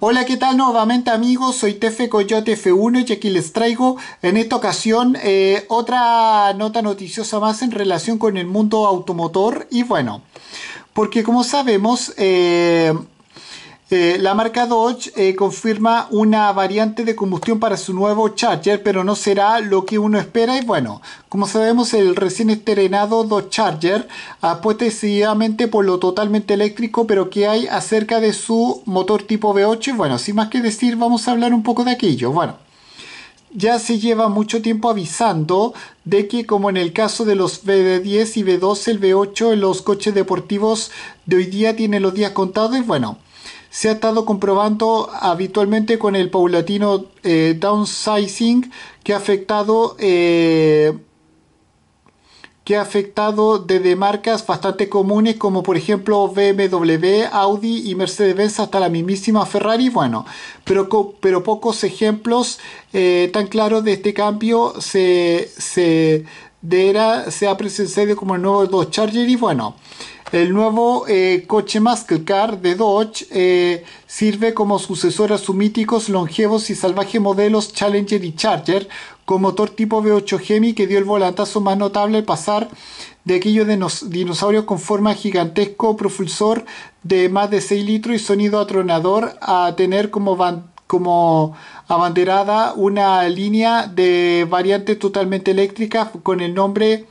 Hola, ¿qué tal nuevamente amigos? Soy Tefe Coyote F1 y aquí les traigo en esta ocasión eh, otra nota noticiosa más en relación con el mundo automotor y bueno, porque como sabemos... Eh, eh, la marca Dodge eh, confirma una variante de combustión para su nuevo Charger, pero no será lo que uno espera. Y bueno, como sabemos, el recién estrenado Dodge Charger apuesta decididamente por lo totalmente eléctrico, pero que hay acerca de su motor tipo V8. Y bueno, sin más que decir, vamos a hablar un poco de aquello. Bueno ya se lleva mucho tiempo avisando de que como en el caso de los V10 y V12, el V8 en los coches deportivos de hoy día tiene los días contados y bueno, se ha estado comprobando habitualmente con el paulatino eh, downsizing que ha afectado eh, que ha afectado desde marcas bastante comunes como por ejemplo BMW, Audi y Mercedes-Benz hasta la mismísima Ferrari, bueno, pero, pero pocos ejemplos eh, tan claros de este cambio se, se, se ha presenciado como el nuevo Dodge Charger y bueno, el nuevo eh, coche Muscle Car de Dodge eh, sirve como sucesor a sus míticos, longevos y salvaje modelos Challenger y Charger, con motor tipo V8 Hemi que dio el volantazo más notable al pasar de aquellos dinosaurios con forma gigantesco, propulsor de más de 6 litros y sonido atronador, a tener como como abanderada una línea de variante totalmente eléctrica con el nombre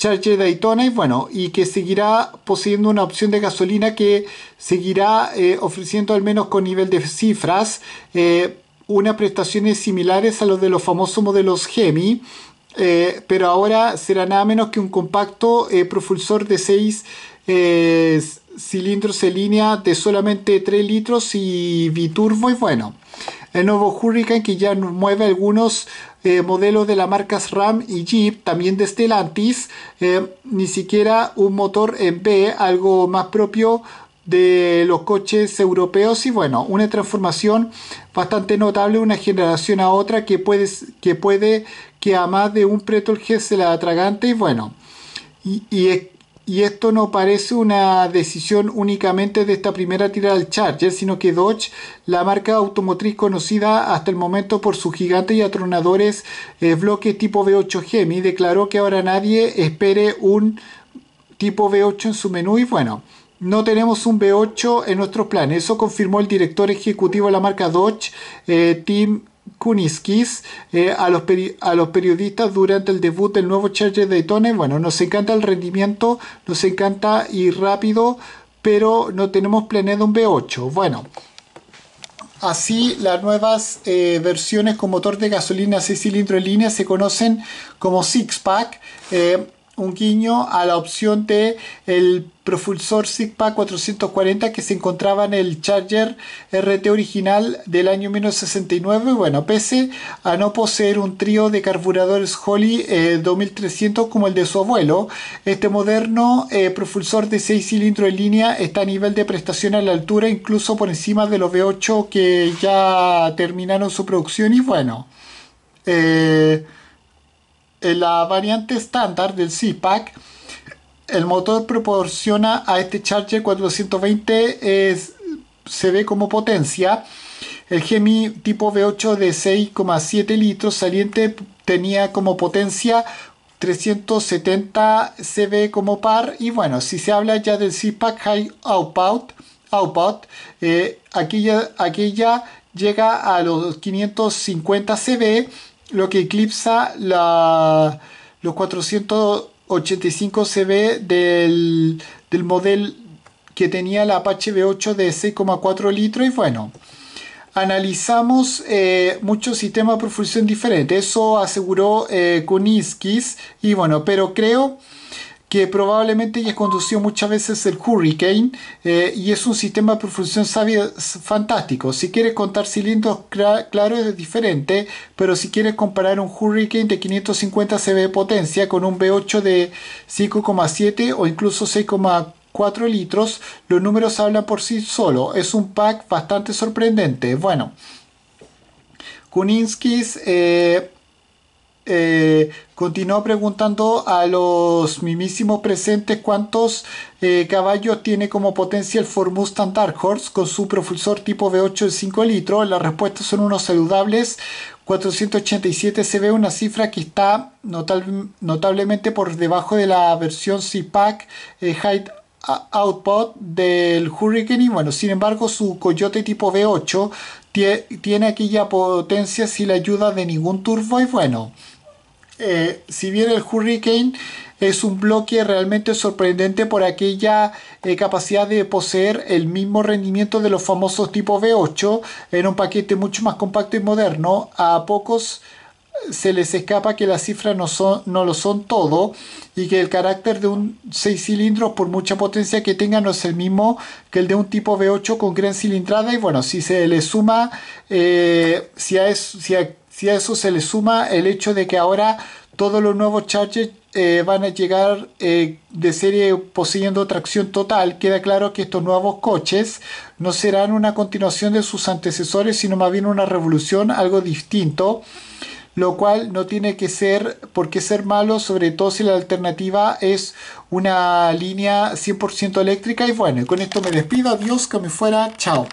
Charger Daytona y bueno, y que seguirá poseyendo una opción de gasolina que seguirá eh, ofreciendo al menos con nivel de cifras eh, unas prestaciones similares a los de los famosos modelos Hemi. Eh, pero ahora será nada menos que un compacto propulsor de 6 cilindros en línea de solamente 3 litros y biturbo y bueno, el nuevo Hurricane que ya mueve algunos eh, modelos de las marcas Ram y Jeep, también de Stellantis, eh, ni siquiera un motor en B, algo más propio de los coches europeos y bueno, una transformación bastante notable una generación a otra que puede que, a más de un pretor el se la atragante y bueno, y, y, y esto no parece una decisión únicamente de esta primera tira del Charger, sino que Dodge, la marca automotriz conocida hasta el momento por sus gigantes y atronadores eh, bloques tipo V8 Gemi, declaró que ahora nadie espere un tipo V8 en su menú y bueno, no tenemos un V8 en nuestros planes. Eso confirmó el director ejecutivo de la marca Dodge, eh, Tim Kuniskis eh, a, los a los periodistas durante el debut del nuevo Charger Daytona. Bueno, nos encanta el rendimiento, nos encanta ir rápido, pero no tenemos planeado un V8. Bueno, Así, las nuevas eh, versiones con motor de gasolina 6 cilindros en línea se conocen como Six Pack. Eh, un guiño a la opción de el propulsor Sigma 440 que se encontraba en el Charger RT original del año 1969. Bueno, pese a no poseer un trío de carburadores Holly 2300 eh, como el de su abuelo, este moderno profulsor eh, propulsor de 6 cilindros en línea está a nivel de prestación a la altura, incluso por encima de los V8 que ya terminaron su producción. Y bueno, eh, en la variante estándar del CPAC, el motor proporciona a este Charger 420 es, se ve como potencia. El Gemi tipo V8 de 6,7 litros saliente tenía como potencia 370 CV como par. Y bueno, si se habla ya del CPAC High Output, output eh, aquí, llega a los 550 CV lo que eclipsa la, los 485 CB del, del modelo que tenía la Apache V8 de 6,4 litros y bueno, analizamos eh, muchos sistemas de propulsión diferentes, eso aseguró eh, Kuniskis y bueno, pero creo que probablemente ya conducido muchas veces el Hurricane eh, y es un sistema de perfusión sabia fantástico. Si quieres contar cilindros claro es diferente, pero si quieres comparar un Hurricane de 550 CV de potencia con un V8 de 5,7 o incluso 6,4 litros, los números hablan por sí solo. Es un pack bastante sorprendente. Bueno, Kuninskis eh, eh, continuó preguntando a los mismísimos presentes cuántos eh, caballos tiene como potencia el Ford Dark Horse con su propulsor tipo V8 de 5 litros. Las respuestas son unos saludables 487 se ve una cifra que está notablemente por debajo de la versión c pack Height eh, Output del Hurricane. Y bueno, sin embargo, su Coyote tipo V8 tiene aquella potencia sin la ayuda de ningún turbo. Y bueno. Eh, si bien el Hurricane es un bloque realmente sorprendente por aquella eh, capacidad de poseer el mismo rendimiento de los famosos tipos V8 en un paquete mucho más compacto y moderno, a pocos eh, se les escapa que las cifras no, son, no lo son todo y que el carácter de un 6 cilindros por mucha potencia que tenga no es el mismo que el de un tipo V8 con gran cilindrada y bueno si se le suma si, a es, si si a eso se le suma el hecho de que ahora todos los nuevos Chargers eh, van a llegar eh, de serie poseyendo tracción total, queda claro que estos nuevos coches no serán una continuación de sus antecesores, sino más bien una revolución, algo distinto, lo cual no tiene que ser por qué ser malo, sobre todo si la alternativa es una línea 100% eléctrica. Y bueno, con esto me despido, adiós, que me fuera, chao.